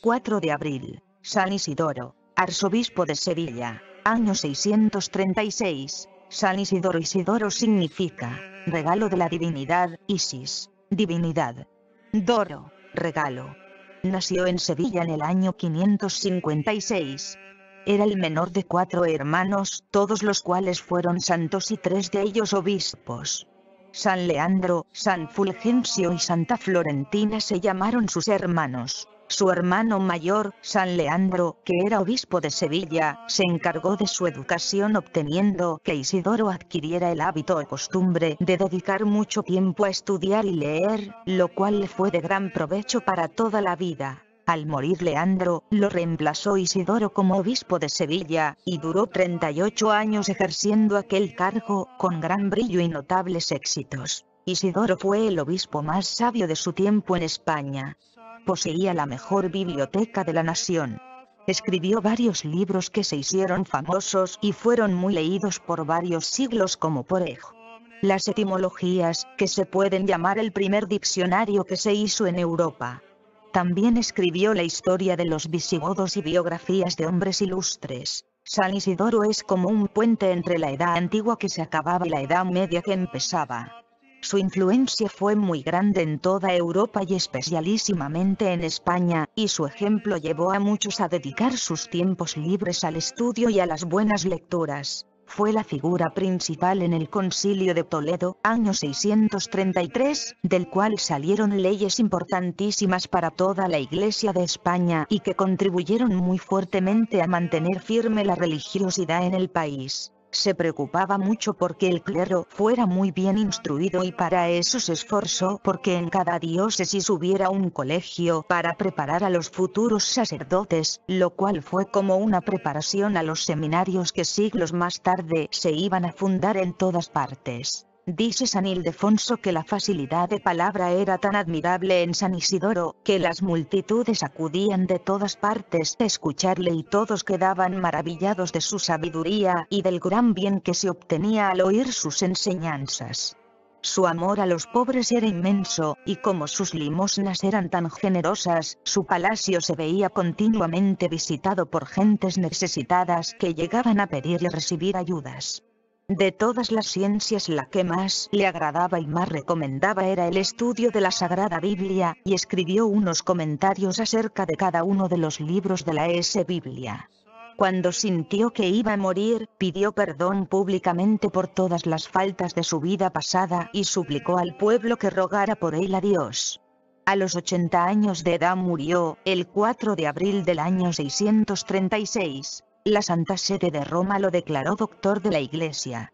4 de abril. San Isidoro, arzobispo de Sevilla, año 636. San Isidoro Isidoro significa regalo de la divinidad, Isis, divinidad. Doro, regalo. Nació en Sevilla en el año 556. Era el menor de cuatro hermanos, todos los cuales fueron santos y tres de ellos obispos. San Leandro, San Fulgencio y Santa Florentina se llamaron sus hermanos. Su hermano mayor, San Leandro, que era obispo de Sevilla, se encargó de su educación obteniendo que Isidoro adquiriera el hábito o costumbre de dedicar mucho tiempo a estudiar y leer, lo cual le fue de gran provecho para toda la vida. Al morir Leandro, lo reemplazó Isidoro como obispo de Sevilla, y duró 38 años ejerciendo aquel cargo, con gran brillo y notables éxitos. Isidoro fue el obispo más sabio de su tiempo en España. Poseía la mejor biblioteca de la nación. Escribió varios libros que se hicieron famosos y fueron muy leídos por varios siglos como por Ejo las etimologías, que se pueden llamar el primer diccionario que se hizo en Europa. También escribió la historia de los visigodos y biografías de hombres ilustres. San Isidoro es como un puente entre la edad antigua que se acababa y la edad media que empezaba. Su influencia fue muy grande en toda Europa y especialísimamente en España, y su ejemplo llevó a muchos a dedicar sus tiempos libres al estudio y a las buenas lecturas. Fue la figura principal en el Concilio de Toledo, año 633, del cual salieron leyes importantísimas para toda la Iglesia de España y que contribuyeron muy fuertemente a mantener firme la religiosidad en el país se preocupaba mucho porque el clero fuera muy bien instruido y para eso se esforzó porque en cada diócesis hubiera un colegio para preparar a los futuros sacerdotes, lo cual fue como una preparación a los seminarios que siglos más tarde se iban a fundar en todas partes. Dice San Ildefonso que la facilidad de palabra era tan admirable en San Isidoro, que las multitudes acudían de todas partes a escucharle y todos quedaban maravillados de su sabiduría y del gran bien que se obtenía al oír sus enseñanzas. Su amor a los pobres era inmenso, y como sus limosnas eran tan generosas, su palacio se veía continuamente visitado por gentes necesitadas que llegaban a pedir y recibir ayudas. De todas las ciencias la que más le agradaba y más recomendaba era el estudio de la Sagrada Biblia, y escribió unos comentarios acerca de cada uno de los libros de la S. Biblia. Cuando sintió que iba a morir, pidió perdón públicamente por todas las faltas de su vida pasada y suplicó al pueblo que rogara por él a Dios. A los 80 años de edad murió, el 4 de abril del año 636 la Santa Sede de Roma lo declaró doctor de la Iglesia.